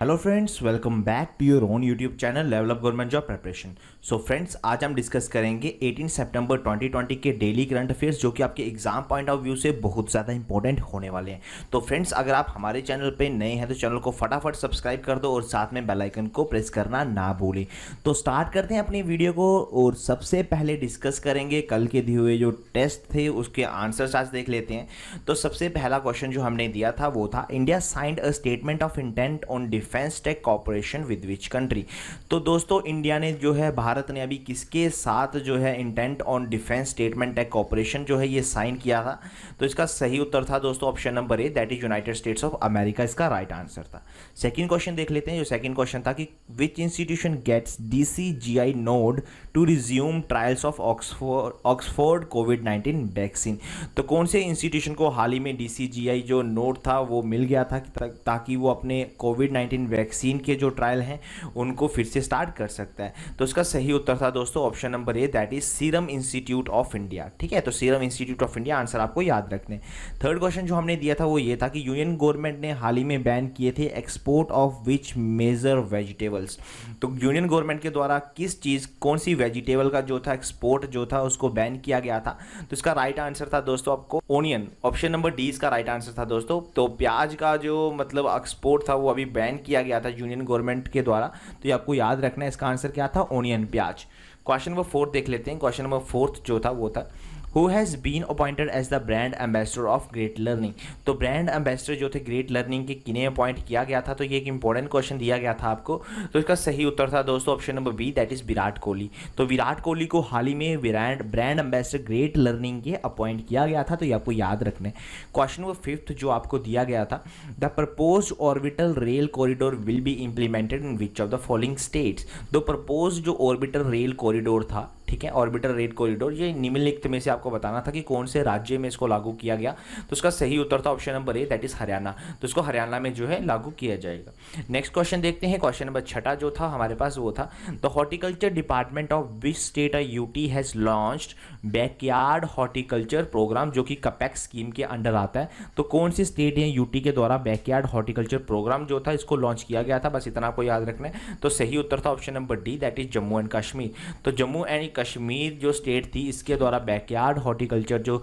Hello friends welcome back to your own YouTube channel level of government job preparation so friends आज हम discuss करेंगे 18 सितंबर 2020 के daily current affairs जो कि आपके एग्जाम पॉइंट ऑफ व्यू से बहुत ज़्यादा इंपॉर्टेंट होने वाले हैं तो फ्रेंड्स अगर आप हमारे चैनल पे नए हैं तो चैनल को फटाफट सब्सक्राइब कर दो और साथ में बेलाइकन को प्रेस करना ना भूलें तो स्टार्ट करते हैं अपनी वीडियो को और सबसे पहले डिस्कस करेंगे कल के दिए हुए जो टेस्ट थे उसके आंसर्स आज देख लेते हैं तो सबसे पहला क्वेश्चन जो हमने दिया था वो था India signed a statement of intent on def defence tech cooperation with which country तो दोस्तों इंडिया ने जो है भारत ने अभी किसके साथ जो है intent on defence statement tech cooperation जो है ये साइन किया था तो इसका सही उत्तर था दोस्तों option number A that is United States of America इसका राइट right आंसर था सेकेंड क्वेश्चन देख लेते हैं जो सेकेंड क्वेश्चन था कि which institution gets D C G I nod to resume trials of Oxford Oxford COVID nineteen vaccine तो कौन से इंस्टीट्यूशन को हाल ही में डी सी जी आई जो नोड था वो मिल गया था ताकि वो अपने कोविड नाइन्टीन कोविड वैक्सीन के जो ट्रायल हैं उनको फिर से स्टार्ट कर सकता है तो इसका सही उत्तर था दोस्तों option number A that is Serum Institute of India ठीक है तो Serum Institute of India answer आपको याद रखने थर्ड क्वेश्चन जो हमने दिया था वो ये था कि यूनियन गवर्नमेंट ने हाल ही में बैन किए थे export of which major vegetables तो यूनियन गवर्नमेंट के द्वारा किस चीज़ कौन सी वेजिटेबल का जो था एक्सपोर्ट जो था उसको बैन किया गया था तो इसका राइट right आंसर था दोस्तों आपको ओनियन ऑप्शन नंबर डी इसका राइट right आंसर था दोस्तों तो प्याज का जो मतलब एक्सपोर्ट था वो अभी बैन किया किया गया था यूनियन गवर्नमेंट के द्वारा तो ये आपको याद रखना है इसका आंसर क्या था ओनियन प्याज क्वेश्चन नंबर फोर्थ देख लेते हैं क्वेश्चन नंबर फोर्थ जो था वो था who has been appointed as the brand ambassador of Great Learning तो ब्रांड एम्बेसडर जो थे ग्रेट लर्निंग के किन्हें अपॉइंट किया गया था तो ये एक इंपॉर्टेंट क्वेश्चन दिया गया था आपको तो इसका सही उत्तर था दोस्तों option number B that is Virat Kohli तो विराट कोहली को हाल ही में brand brand ambassador Great Learning के अपॉइंट किया गया था तो ये आपको याद रखना है क्वेश्चन नंबर फिफ्थ जो आपको दिया गया था the propose orbital rail corridor will be implemented in which of the following states दो प्रपोज जो ऑर्बिटल रेल कॉरिडोर था ठीक है ऑर्बिटर रेड कॉरिडोर ये निम्नलिखित में से आपको बताना था कि कौन से राज्य में इसको लागू किया गया तो उसका सही उत्तर था option number A that is Haryana तो इसको हरियाणा में जो है लागू किया जाएगा नेक्स्ट क्वेश्चन देखते हैं क्वेश्चन नंबर छठा जो था हमारे पास वो था the horticulture department of which state I UT has launch backyard horticulture program जो कि कपैक स्कीम के अंडर आता है तो कौन सी स्टेट है यूटी के द्वारा बैकयार्ड हॉर्टिकल्चर प्रोग्राम जो था इसको लॉन्च किया गया था बस इतना आपको याद रखना है तो सही उत्तर था option number D that is Jammu and Kashmir तो जम्मू एंड कश्मीर जो स्टेट थी इसके द्वारा बैकयार्ड हॉर्टिकल्चर जो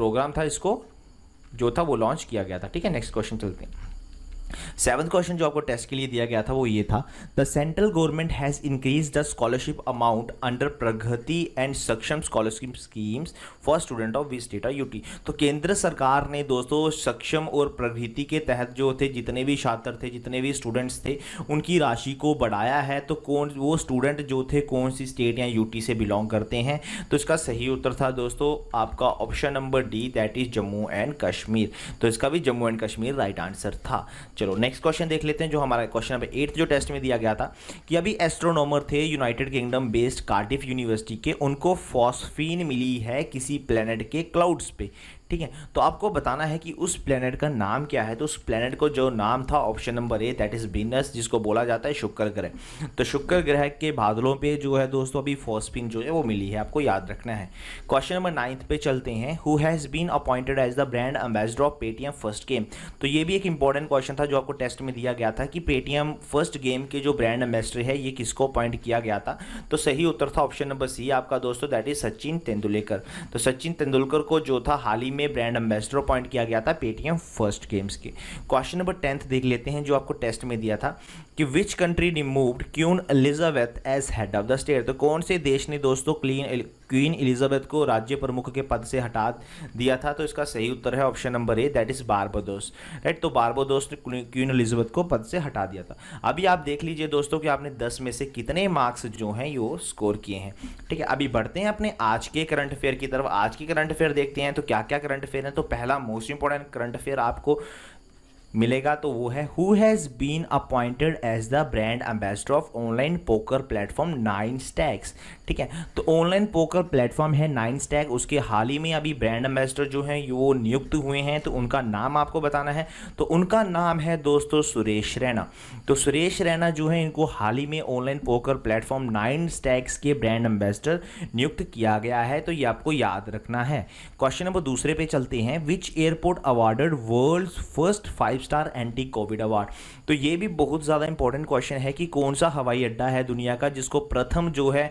प्रोग्राम था इसको जो था वो लॉन्च किया गया था ठीक है नेक्स्ट क्वेश्चन चलते हैं सेवन्थ क्वेश्चन जो आपको टेस्ट के लिए दिया गया था वो ये था the central government has increase the scholarship amount under Pragati and Saksham scholarship schemes for student of which state UT तो केंद्र सरकार ने दोस्तों सक्षम और प्रगति के तहत जो थे जितने भी छात्र थे जितने भी स्टूडेंट्स थे उनकी राशि को बढ़ाया है तो कौन वो स्टूडेंट जो थे कौन सी स्टेट या यूटी से बिलोंग करते हैं तो इसका सही उत्तर था दोस्तों आपका option number D that is Jammu and Kashmir तो इसका भी Jammu and Kashmir right answer था चलो नेक्स्ट क्वेश्चन देख लेते हैं जो हमारा क्वेश्चन नंबर एट जो टेस्ट में दिया गया था कि अभी एस्ट्रोनॉमर थे United Kingdom based Cardiff University के उनको फॉस्फीन मिली है किसी प्लेनेट के क्लाउड्स पे ठीक है तो आपको बताना है कि उस प्लेनेट का नाम क्या है तो उस प्लेनेट को जो नाम था option number A that is Venus जिसको बोला जाता है शुक्र ग्रह तो शुक्र ग्रह के बादलों पे जो है दोस्तों अभी फोस्पिन जो है वो मिली है आपको याद रखना है क्वेश्चन नंबर नाइन्थ पे चलते हैं who has been appointed as the brand ambassador of Paytm First Game तो ये भी एक इंपॉर्टेंट क्वेश्चन था जो आपको टेस्ट में दिया गया था कि पेटीएम फर्स्ट गेम के जो ब्रांड एम्बेसडर है ये किसको अपॉइंट किया गया था तो सही उत्तर था ऑप्शन नंबर सी आपका दोस्तों दैट इज सचिन तेंदुलकर तो सचिन तेंदुलकर को जो था हाल ही में में ब्रांड एम्बेसडर अपॉइंट किया गया था पेटीएम फर्स्ट गेम्स के क्वेश्चन नंबर टेंथ देख लेते हैं जो आपको टेस्ट में दिया था कि which country removed Queen Elizabeth as head of the state तो कौन से देश ने दोस्तों क्लीन क्वीन इलिजाबेथ को राज्य प्रमुख के पद से हटा दिया था तो इसका सही उत्तर है option number A that is Barbados right तो बारबोदोस ने क्वीन इलिजाबेथ को पद से हटा दिया था अभी आप देख लीजिए दोस्तों कि आपने दस में से कितने मार्क्स जो हैं वो स्कोर किए हैं ठीक है अभी बढ़ते हैं अपने आज के करंट अफेयर की तरफ आज के करंट अफेयर देखते हैं तो क्या क्या करंट अफेयर है तो पहला मोस्ट इंपॉर्टेंट करंट अफेयर आपको मिलेगा तो वो है who has been appointed as the brand ambassador of online poker platform nine stacks ठीक है तो ऑनलाइन पोकर प्लेटफॉर्म है नाइन स्टैक उसके हाल ही में अभी ब्रांड एम्बेसडर जो हैं वो नियुक्त हुए हैं तो उनका नाम आपको बताना है तो उनका नाम है दोस्तों सुरेश रैना तो सुरेश रैना जो है इनको हाल ही में online poker platform nine stacks के ब्रांड एम्बेसडर नियुक्त किया गया है तो ये आपको याद रखना है क्वेश्चन नंबर दूसरे पे चलते हैं which airport awarded world first five five star anti COVID award तो ये भी बहुत ज़्यादा इंपॉर्टेंट क्वेश्चन है कि कौन सा हवाई अड्डा है दुनिया का जिसको प्रथम जो है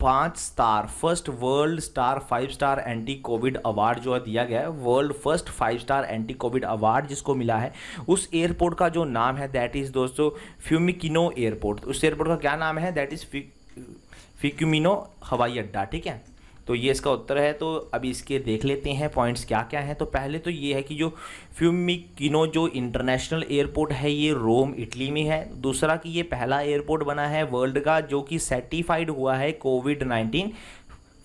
पाँच star first world star five star anti COVID award जो है दिया गया है world first five star anti COVID award जिसको मिला है उस एयरपोर्ट का जो नाम है दैट इज़ दोस्तों फ्यूमिकिनो एयरपोर्ट उस एयरपोर्ट का क्या नाम है दैट इज़ फिक्यूमिनो हवाई अड्डा ठीक है तो ये इसका उत्तर है तो अभी इसके देख लेते हैं पॉइंट्स क्या क्या हैं तो पहले तो ये है कि जो फ्यूमिकिनो जो इंटरनेशनल एयरपोर्ट है ये रोम इटली में है दूसरा कि ये पहला एयरपोर्ट बना है वर्ल्ड का जो कि सर्टिफाइड हुआ है COVID nineteen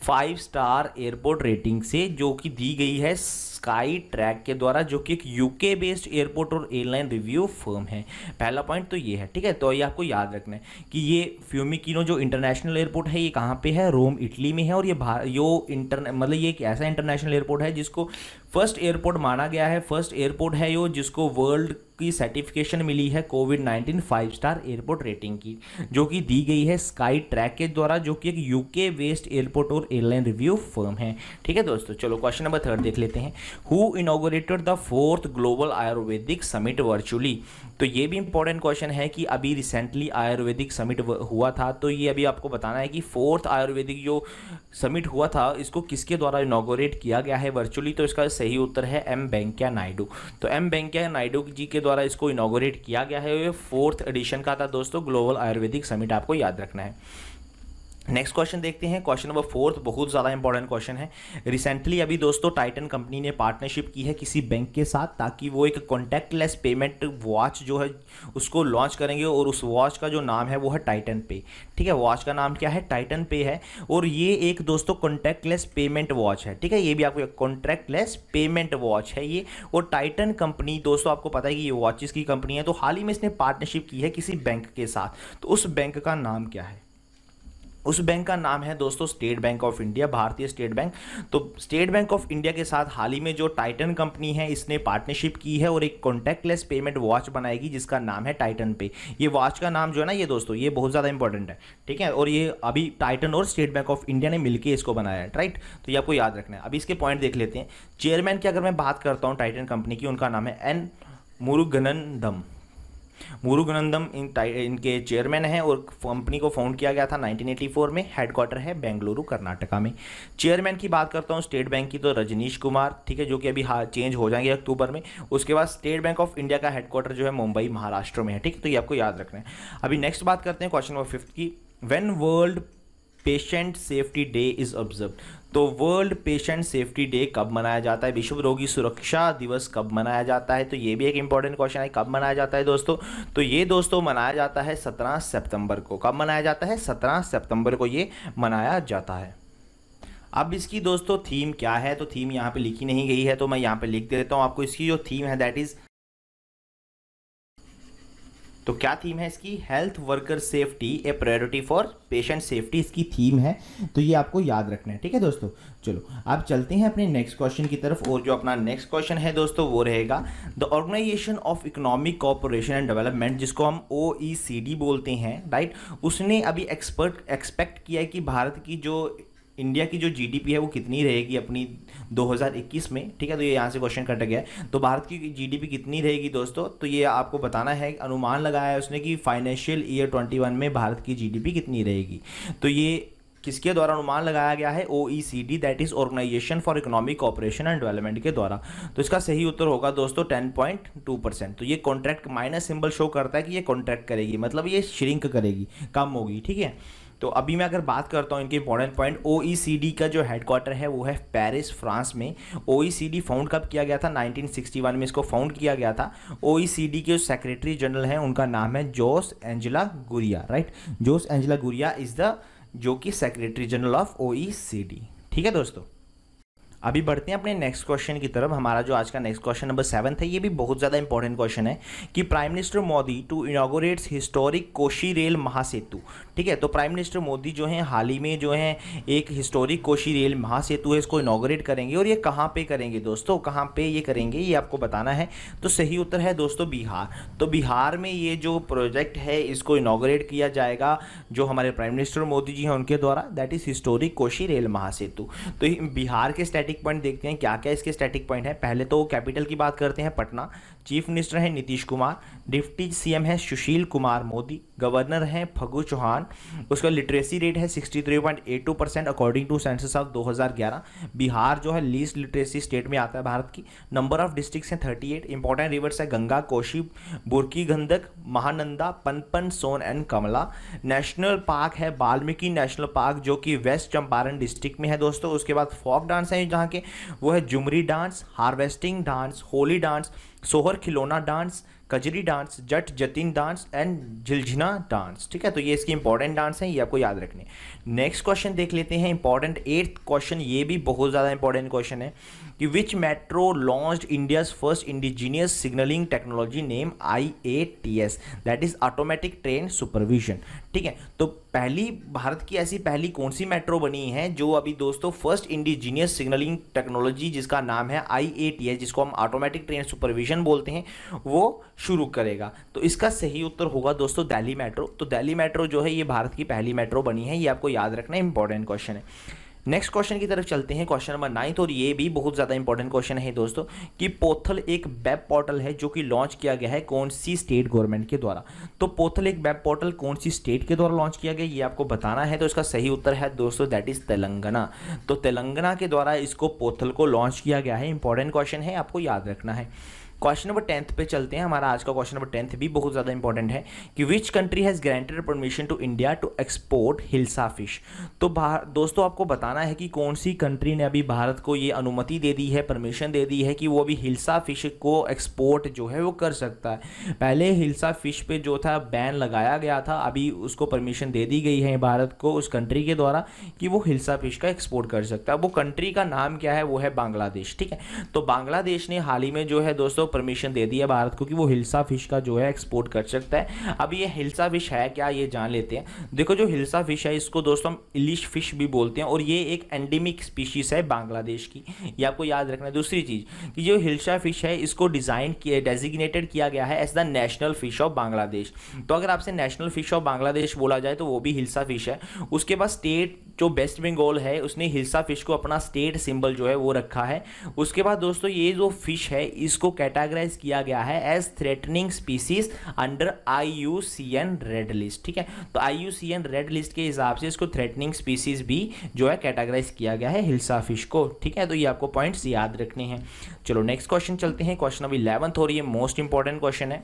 five star airport rating से जो कि दी गई है स्काई ट्रैक के द्वारा जो कि एक यूके बेस्ड एयरपोर्ट और एयरलाइन रिव्यू फर्म है पहला पॉइंट तो ये है ठीक है तो ये आपको याद रखना है कि ये फ्यूमिकिनो जो इंटरनेशनल एयरपोर्ट है ये कहाँ पे है रोम इटली में है और ये यो इंटर मतलब ये एक ऐसा इंटरनेशनल एयरपोर्ट है जिसको फर्स्ट एयरपोर्ट माना गया है फर्स्ट एयरपोर्ट है यो जिसको वर्ल्ड की सर्टिफिकेशन मिली है COVID nineteen five star airport rating की जो कि दी गई है स्काई ट्रैक के द्वारा जो कि एक यूके बेस्ड एयरपोर्ट और एयरलाइन रिव्यू फर्म है ठीक है दोस्तों चलो क्वेश्चन नंबर थर्ड देख लेते हैं who inaugurated the fourth global ayurvedic summit virtually तो ये भी इंपॉर्टेंट क्वेश्चन है कि अभी रिसेंटली आयुर्वेदिक समिट हुआ था तो ये अभी आपको बताना है कि फोर्थ आयुर्वेदिक जो समिट हुआ था इसको किसके द्वारा इनोग्रेट किया गया है वर्चुअली तो इसका सही उत्तर है एम वेंकैया नायडू तो एम वेंकैया नायडू जी के द्वारा इसको इनोग्रेट किया गया है ये फोर्थ एडिशन का था दोस्तों ग्लोबल आयुर्वेदिक समिट आपको याद रखना है नेक्स्ट क्वेश्चन देखते हैं क्वेश्चन नंबर फोर्थ बहुत ज़्यादा इंपॉर्टेंट क्वेश्चन है रिसेंटली अभी दोस्तों टाइटन कंपनी ने पार्टनरशिप की है किसी बैंक के साथ ताकि वो एक कॉन्टैक्टलेस पेमेंट वॉच जो है उसको लॉन्च करेंगे और उस वॉच का जो नाम है वो है टाइटन पे ठीक है वॉच का नाम क्या है टाइटन पे है और ये एक दोस्तों कॉन्टैक्टलेस पेमेंट वॉच है ठीक है ये भी आपको कॉन्टैक्टलेस पेमेंट वॉच है ये और टाइटन कंपनी दोस्तों आपको पता है कि ये वॉचिस की कंपनी है तो हाल ही में इसने पार्टनरशिप की है किसी बैंक के साथ तो उस बैंक का नाम क्या है उस बैंक का नाम है दोस्तों स्टेट बैंक ऑफ इंडिया भारतीय स्टेट बैंक तो स्टेट बैंक ऑफ इंडिया के साथ हाल ही में जो टाइटन कंपनी है इसने पार्टनरशिप की है और एक कॉन्टैक्टलेस पेमेंट वॉच बनाएगी जिसका नाम है टाइटन पे ये वॉच का नाम जो है ना ये दोस्तों ये बहुत ज़्यादा इंपॉर्टेंट है ठीक है और ये अभी टाइटन और स्टेट बैंक ऑफ इंडिया ने मिलकर इसको बनाया है राइट तो ये आपको याद रखना है अभी इसके पॉइंट देख लेते हैं चेयरमैन की अगर मैं बात करता हूँ टाइटन कंपनी की उनका नाम है एन मुरुगनंदम मुरुगनंदम इन इनके चेयरमैन हैं और कंपनी को फाउंड किया गया था 1984 में हेडक्वार्टर है बेंगलुरु कर्नाटका में चेयरमैन की बात करता हूँ स्टेट बैंक की तो रजनीश कुमार ठीक है जो कि अभी हाँ चेंज हो जाएंगे अक्टूबर में उसके बाद स्टेट बैंक ऑफ इंडिया का हेडक्वार्टर जो है मुंबई महाराष्ट्र में है ठीक है तो ये आपको याद रखना है अभी नेक्स्ट बात करते हैं क्वेश्चन नंबर फिफ्थ की when World Patient Safety Day is observe तो वर्ल्ड पेशेंट सेफ्टी डे कब मनाया जाता है विश्व रोगी सुरक्षा दिवस कब मनाया जाता है तो ये भी एक इंपॉर्टेंट क्वेश्चन है कब मनाया जाता है दोस्तों तो ये दोस्तों मनाया जाता है 17 सितंबर को कब मनाया जाता है 17 सितंबर को ये मनाया जाता है अब इसकी दोस्तों थीम क्या है तो थीम यहाँ पे लिखी नहीं गई है तो मैं यहाँ पे लिख देता हूँ आपको इसकी जो थीम है दैट इज़ तो क्या थीम है इसकी health worker safety a priority for patient safety इसकी थीम है तो ये आपको याद रखना है ठीक है दोस्तों चलो आप चलते हैं अपने नेक्स्ट क्वेश्चन की तरफ और जो अपना नेक्स्ट क्वेश्चन है दोस्तों वो रहेगा the Organisation of Economic Cooperation and Development जिसको हम ओ e बोलते हैं राइट उसने अभी एक्सपर्ट एक्सपेक्ट किया है कि भारत की जो इंडिया की जो जीडीपी है वो कितनी रहेगी अपनी 2021 में ठीक है तो ये यहाँ से क्वेश्चन कट गया तो भारत की जीडीपी कितनी रहेगी दोस्तों तो ये आपको बताना है अनुमान लगाया है उसने कि फाइनेंशियल ईयर 21 में भारत की जीडीपी कितनी रहेगी तो ये किसके द्वारा अनुमान लगाया गया है O E C D that is Organisation for Economic operation and Development के द्वारा तो इसका सही उत्तर होगा दोस्तों टेन पॉइंट टू परसेंट तो ये कॉन्ट्रैक्ट माइनस सिंबल शो करता है कि ये कॉन्ट्रैक्ट करेगी मतलब ये श्रिंक करेगी कम होगी ठीक है तो अभी मैं अगर बात करता हूँ इनके इंपॉर्टेंट पॉइंट ओ का जो हेडक्वार्टर है वो है पेरिस फ्रांस में ओ फाउंड e कब किया गया था 1961 में इसको फाउंड किया गया था ओ e के जो सेक्रेटरी जनरल हैं उनका नाम है Jose Angela Gurria right Jose Angela Gurria is the जो कि सेक्रेटरी जनरल ऑफ ओ ठीक है दोस्तों अभी बढ़ते हैं अपने नेक्स्ट क्वेश्चन की तरफ हमारा जो आज का नेक्स्ट क्वेश्चन नंबर सेवन है ये भी बहुत ज़्यादा इंपॉर्टेंट क्वेश्चन है कि prime minister Modi to inaugurates historic Koshi rail Mahasetu ठीक है तो प्राइम मिनिस्टर मोदी जो है हाल ही में जो है एक हिस्टोरिक कोशी रेल महासेतु है इसको इनागोरेट करेंगे और ये कहाँ पर करेंगे दोस्तों कहाँ पर ये करेंगे ये आपको बताना है तो सही उत्तर है दोस्तों बिहार तो बिहार में ये जो प्रोजेक्ट है इसको इनागोरेट किया जाएगा जो हमारे प्राइम मिनिस्टर मोदी जी हैं उनके द्वारा that is historic Koshi rail Mahasetu तो बिहार के स्टैटिक स्टैटिक पॉइंट देखते हैं क्या क्या इसके स्टैटिक पॉइंट है पहले तो कैपिटल की बात करते हैं पटना चीफ मिनिस्टर हैं नीतीश कुमार डिप्टी सीएम हैं सुशील कुमार मोदी गवर्नर हैं फगू चौहान उसका लिटरेसी रेट है 63.82 percent according to census of 2011 Bihar जो है लीस्ट लिटरेसी स्टेट में आता है भारत की नंबर ऑफ डिस्ट्रिक्ट्स हैं 38 इंपॉर्टेंट रिवर्स है Ganga Koshi Burhi Gandak Mahananda Punpun Son and Kamla national park है वाल्मीकि नेशनल पार्क जो कि वेस्ट चंपारण डिस्ट्रिक्ट में है दोस्तों उसके बाद फोक डांस है जहाँ के वो है Jhumri dance harvesting dance Holi dance Sohar Khilona dance Kajri dance Jat Jatin dance and झिलझिना डांस ठीक है तो ये इसकी इंपॉर्टेंट डांस हैं ये आपको याद रखने नेक्स्ट क्वेश्चन देख लेते हैं इंपॉर्टेंट एट्थ क्वेश्चन ये भी बहुत ज़्यादा इंपॉर्टेंट क्वेश्चन है कि which metro launch India's first indigenous signalling technology name I A T S that is automatic train supervision ठीक है तो पहली भारत की ऐसी पहली कौन सी मेट्रो बनी है जो अभी दोस्तों फर्स्ट इंडिजीनियस सिग्नलिंग टेक्नोलॉजी जिसका नाम है आई ए टी एस जिसको हम ऑटोमेटिक ट्रेन सुपरविजन बोलते हैं वो शुरू करेगा तो इसका सही उत्तर होगा दोस्तों दिल्ली मेट्रो तो दिल्ली मेट्रो जो है ये भारत की पहली मेट्रो बनी है ये आपको याद रखना इंपॉर्टेंट क्वेश्चन है नेक्स्ट क्वेश्चन की तरफ चलते हैं क्वेश्चन नंबर नाइन्थ और ये भी बहुत ज़्यादा इंपॉर्टेंट क्वेश्चन है दोस्तों कि पोथल एक वेब पोर्टल है जो कि लॉन्च किया गया है कौन सी स्टेट गवर्नमेंट के द्वारा तो पोथल एक वेब पोर्टल कौन सी स्टेट के द्वारा लॉन्च किया गया ये आपको बताना है तो इसका सही उत्तर है दोस्तों दैट इज़ तेलंगाना तो तेलंगाना के द्वारा इसको पोथल को लॉन्च किया गया है इंपॉर्टेंट क्वेश्चन है आपको याद रखना है क्वेश्चन नंबर टेंथ पे चलते हैं हमारा आज का क्वेश्चन नंबर टेंथ भी बहुत ज़्यादा इंपॉर्टेंट है कि which country has granted permission to India to export hilsa fish तो दोस्तों आपको बताना है कि कौन सी कंट्री ने अभी भारत को ये अनुमति दे दी है परमिशन दे दी है कि वो अभी हिल्सा फिश को एक्सपोर्ट जो है वो कर सकता है पहले हिल्सा फिश पे जो था बैन लगाया गया था अभी उसको परमिशन दे दी गई है भारत को उस कंट्री के द्वारा कि वो हिल्सा फिश का एक्सपोर्ट कर सकता है वो कंट्री का नाम क्या है वो है बांग्लादेश ठीक है तो बांग्लादेश ने हाल ही में जो है दोस्तों लोग परमिशन दे दी है भारत को कि वो हिल्सा फिश का जो है एक्सपोर्ट कर सकता है अब ये हिल्सा फिश है क्या ये जान लेते हैं देखो जो हिल्सा फिश है इसको दोस्तों हम इलिश फिश भी बोलते हैं और ये एक एंडेमिक स्पीशीज़ है बांग्लादेश की ये आपको याद रखना है दूसरी चीज़ कि जो हिल्सा फिश है इसको डिज़ाइन किया डेजिग्नेटेड किया गया है as the national fish of Bangladesh तो अगर आपसे नेशनल फिश ऑफ बांग्लादेश बोला जाए तो वो भी हिल्सा फिश है उसके बाद स्टेट जो वेस्ट बंगाल है उसने हिल्सा फिश को अपना स्टेट सिंबल जो है वो रखा है उसके बाद दोस्तों ये जो फिश है इसको कैट कैटागराइज किया गया है as threatening species under I U C N red list ठीक है तो I U C N red list के हिसाब से इसको थ्रेटनिंग स्पीसीज भी जो है कैटागराइज किया गया है हिल्सा फिश को ठीक है तो ये आपको पॉइंट्स याद रखने हैं चलो नेक्स्ट क्वेश्चन चलते हैं क्वेश्चन अब इलेवंथ हो रही है मोस्ट इंपॉर्टेंट क्वेश्चन है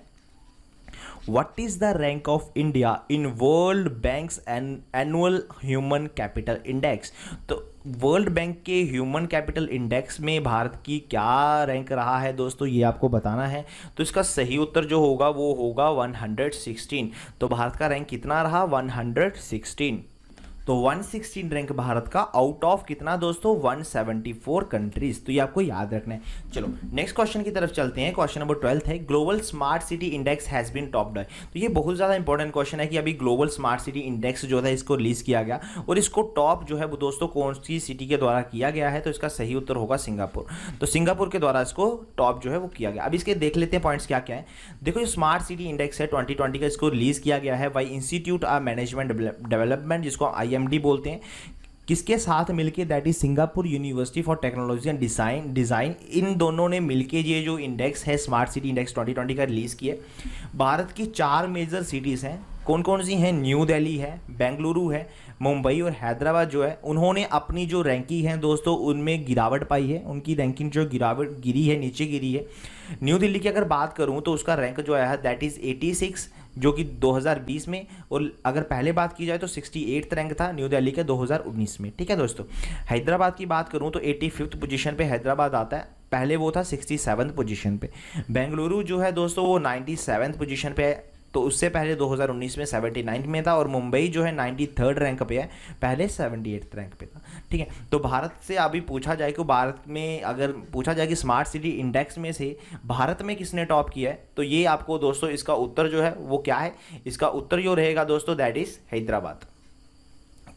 what is the rank of India in World Bank's an annual human capital index तो वर्ल्ड बैंक के ह्यूमन कैपिटल इंडेक्स में भारत की क्या रैंक रहा है दोस्तों ये आपको बताना है तो इसका सही उत्तर जो होगा वो होगा 116 तो भारत का रैंक कितना रहा 116 तो 116 रैंक भारत का आउट ऑफ कितना दोस्तों 174 कंट्रीज तो ये आपको याद रखना है चलो नेक्स्ट क्वेश्चन की तरफ चलते हैं क्वेश्चन नंबर ट्वेल्थ है global smart city index has been top by तो ये बहुत ज़्यादा इंपॉर्टेंट क्वेश्चन है कि अभी ग्लोबल स्मार्ट सिटी इंडेक्स जो था इसको रिलीज किया गया और इसको टॉप जो है वो दोस्तों कौन सी सिटी के द्वारा किया गया है तो इसका सही उत्तर होगा सिंगापुर तो सिंगापुर के द्वारा इसको टॉप जो है वो किया गया अब इसके देख लेते हैं पॉइंट्स क्या क्या है देखो जो स्मार्ट सिटी इंडेक्स है ट्वेंटी का इसको रिलीज किया गया है by institute of management development जिसको आई सीएमडी बोलते हैं किसके साथ मिलके that is Singapore University for Technology and Design design इन दोनों ने मिलके ये जो इंडेक्स है स्मार्ट सिटी इंडेक्स 2020 का रिलीज़ किया भारत की चार मेजर सिटीज़ हैं कौन कौन सी हैं न्यू दिल्ली है बेंगलुरु है मुंबई और हैदराबाद जो है उन्होंने अपनी जो रैंकिंग है दोस्तों उनमें गिरावट पाई है उनकी रैंकिंग जो गिरावट गिरी है नीचे गिरी है न्यू दिल्ली की अगर बात करूँ तो उसका रैंक जो आया है दैट इज़ एटी सिक्स जो कि 2020 में और अगर पहले बात की जाए तो सिक्सटी एट्थ रैंक था न्यू दिल्ली का 2019 में ठीक है दोस्तों हैदराबाद की बात करूँ तो एट्टी फिफ्थ पोजिशन पर हैदराबाद आता है पहले वो था सिक्सटी सेवन्थ पोजिशन पे बेंगलुरु जो है दोस्तों वो नाइन्टी सेवन्थ पोजिशन पे है तो उससे पहले 2019 में 79 में था और मुंबई जो है थर्ड रैंक पे है पहले 78 रैंक पे था ठीक है तो भारत से अभी पूछा जाए कि भारत में अगर पूछा जाए कि स्मार्ट सिटी इंडेक्स में से भारत में किसने टॉप किया है तो ये आपको दोस्तों इसका उत्तर जो है वो क्या है इसका उत्तर जो रहेगा दोस्तों दैट इज़ हैदराबाद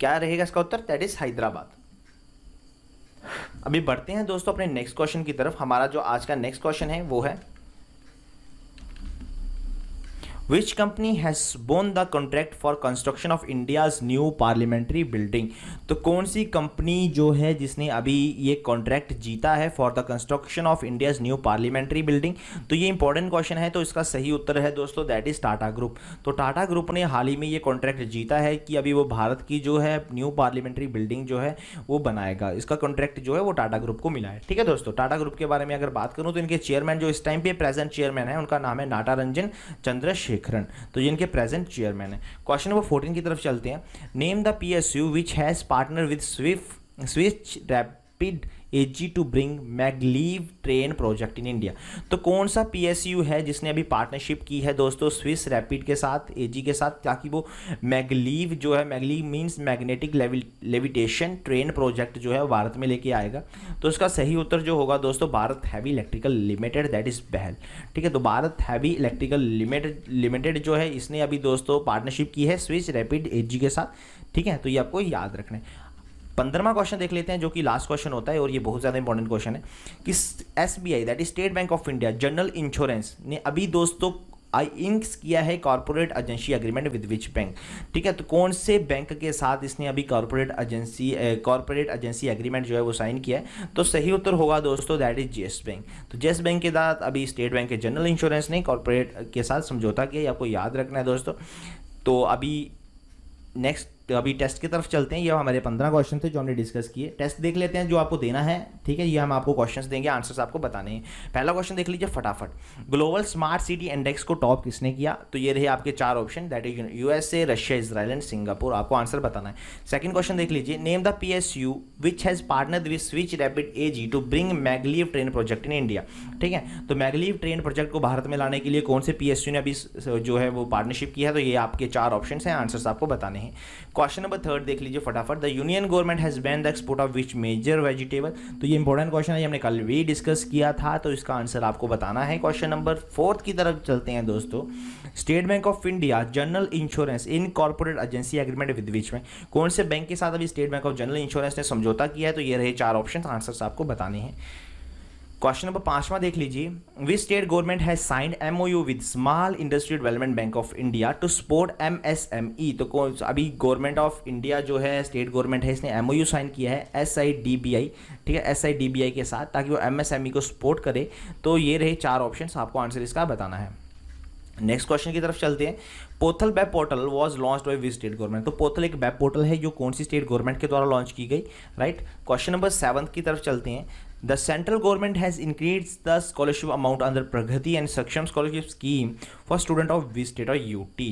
क्या रहेगा इसका उत्तर दैट इज़ हैदराबाद अभी बढ़ते हैं दोस्तों अपने नेक्स्ट क्वेश्चन की तरफ हमारा जो आज का नेक्स्ट क्वेश्चन है वो है which company has won the contract for construction of India's new parliamentary building तो कौन सी कंपनी जो है जिसने अभी ये कॉन्ट्रैक्ट जीता है for the construction of India's new parliamentary building तो ये इंपॉर्टेंट क्वेश्चन है तो इसका सही उत्तर है दोस्तों दैट इज टाटा ग्रुप तो टाटा ग्रुप ने हाल ही में ये कॉन्ट्रैक्ट जीता है कि अभी वो भारत की जो है न्यू पार्लियामेंट्री बिल्डिंग जो है वो बनाएगा इसका कॉन्ट्रैक्ट जो है वो टाटा ग्रुप को मिला है ठीक है दोस्तों टाटा ग्रुप के बारे में अगर बात करूँ तो इनके चेयरमैन जो इस टाइम पे प्रेजेंट चेयरमैन है उनका नाम है नाटा रंजन चंद्रशेखर शेखरन तो ये इनके प्रेजेंट चेयरमैन है क्वेश्चन नंबर फोर्टीन की तरफ चलते हैं name the P S U which has partner with Swift Switch Rapid AG to bring maglev train project in India तो कौन सा पीएसयू है जिसने अभी पार्टनरशिप की है दोस्तों स्विस रैपिड के साथ एजी के साथ ताकि वो मैगलीव जो है maglev means magnetic levitation train project जो है भारत में लेके आएगा तो उसका सही उत्तर जो होगा दोस्तों Bharat heavy electrical limited that is BHEL ठीक है तो Bharat heavy electrical limited limited जो है इसने अभी दोस्तों पार्टनरशिप की है स्विस रैपिड एजी के साथ ठीक है तो ये आपको याद रखना है पंद्रवा क्वेश्चन देख लेते हैं जो कि लास्ट क्वेश्चन होता है और ये बहुत ज़्यादा इंपॉर्टेंट क्वेश्चन है कि S B I that is State Bank of India general insurance ने अभी दोस्तों आई इंक्स किया है corporate agency agreement with which bank ठीक है तो कौन से बैंक के साथ इसने अभी corporate agency corporate agency agreement जो है वो साइन किया है तो सही उत्तर होगा दोस्तों दैट इज येस बैंक तो येस बैंक के साथ अभी स्टेट बैंक के जनरल इंश्योरेंस ने कॉरपोरेट के साथ समझौता किया आपको याद रखना है दोस्तों तो अभी नेक्स्ट तो अभी टेस्ट की तरफ चलते हैं ये हमारे पंद्रह क्वेश्चन थे जो हमने डिस्कस किए टेस्ट देख लेते हैं जो आपको देना है ठीक है ये हम आपको क्वेश्चंस देंगे आंसर्स आपको बताने हैं पहला क्वेश्चन देख लीजिए फटाफट ग्लोबल स्मार्ट सिटी इंडेक्स को टॉप किसने किया तो ये रहे आपके चार option that is U Russia Israel and Singapore आपको आंसर बताना है सेकेंड क्वेश्चन देख लीजिए name the P S U which has partner with Swiss rapid A G to bring maglev train project in India ठीक है तो मैगलीव train project को भारत में लाने के लिए कौन से पी एस यू ने अभी जो है वो पार्टनरशिप किया है तो ये आपके चार ऑप्शन हैं आंसर्स आपको बताने हैं क्वेश्चन नंबर थर्ड देख लीजिए फटाफट the union government has ban the export of which major vegetable तो ये इंपॉर्टेंट क्वेश्चन है हमने कल भी डिस्कस किया था तो इसका आंसर आपको बताना है क्वेश्चन नंबर फोर्थ की तरफ चलते हैं दोस्तों State Bank of India general insurance in corporate agency agreement with which में कौन से बैंक के साथ अभी State Bank of general insurance ने समझौता किया है तो ये रहे चार ऑप्शन आंसर आपको बताने हैं क्वेश्चन नंबर पांचवा देख लीजिए which state government has signed MOU with small industry development bank of India to support MSME तो कौन अभी गवर्नमेंट ऑफ इंडिया जो है स्टेट गवर्नमेंट है इसने एमओयू साइन किया है S I D B I ठीक है S I D B I के साथ ताकि वो एमएसएमई e को सपोर्ट करे तो ये रहे चार ऑप्शन आपको आंसर इसका बताना है नेक्स्ट क्वेश्चन की तरफ चलते हैं पोथल web portal was launch by which state government तो पोथल एक वेब पोर्टल है जो कौन सी स्टेट गवर्नमेंट के द्वारा लॉन्च की गई राइट क्वेश्चन नंबर सेवन की तरफ चलते हैं central government government has increased scholarship scholarship amount under Pragati and Saksham scholarship scheme for student of V state or UT.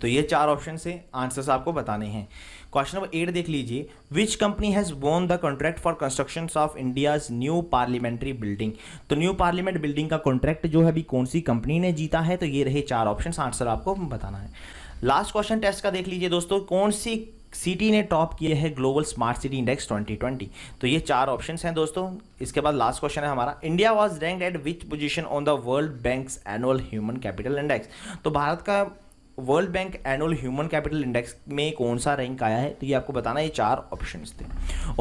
तो ये चार ऑप्शन से आंसर्स आपको बताने हैं क्वेश्चन नंबर एट देख लीजिए which company has won the contract for construction of India's new parliamentary building तो न्यू पार्लियामेंट बिल्डिंग का कॉन्ट्रैक्ट जो है अभी कौन सी कंपनी ने जीता है तो ये रहे चार ऑप्शन आंसर आपको बताना है लास्ट क्वेश्चन टेस्ट का देख लीजिए दोस्तों कौन सी सिटी ने टॉप किए है ग्लोबल स्मार्ट सिटी इंडेक्स 2020 तो ये चार ऑप्शंस हैं दोस्तों इसके बाद लास्ट क्वेश्चन है हमारा India was ranked at which position on the World Bank's annual human capital index तो भारत का World Bank annual human capital index में कौन सा रैंक आया है तो ये आपको बताना ये चार ऑप्शन थे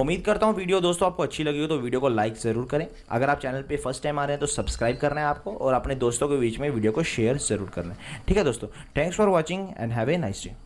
उम्मीद करता हूँ वीडियो दोस्तों आपको अच्छी लगी हो तो वीडियो को लाइक ज़रूर करें अगर आप चैनल पे फर्स्ट टाइम आ रहे हैं तो सब्सक्राइब करना है आपको और अपने दोस्तों के बीच में वीडियो को शेयर ज़रूर करना है ठीक है दोस्तों thanks for watching and have a nice day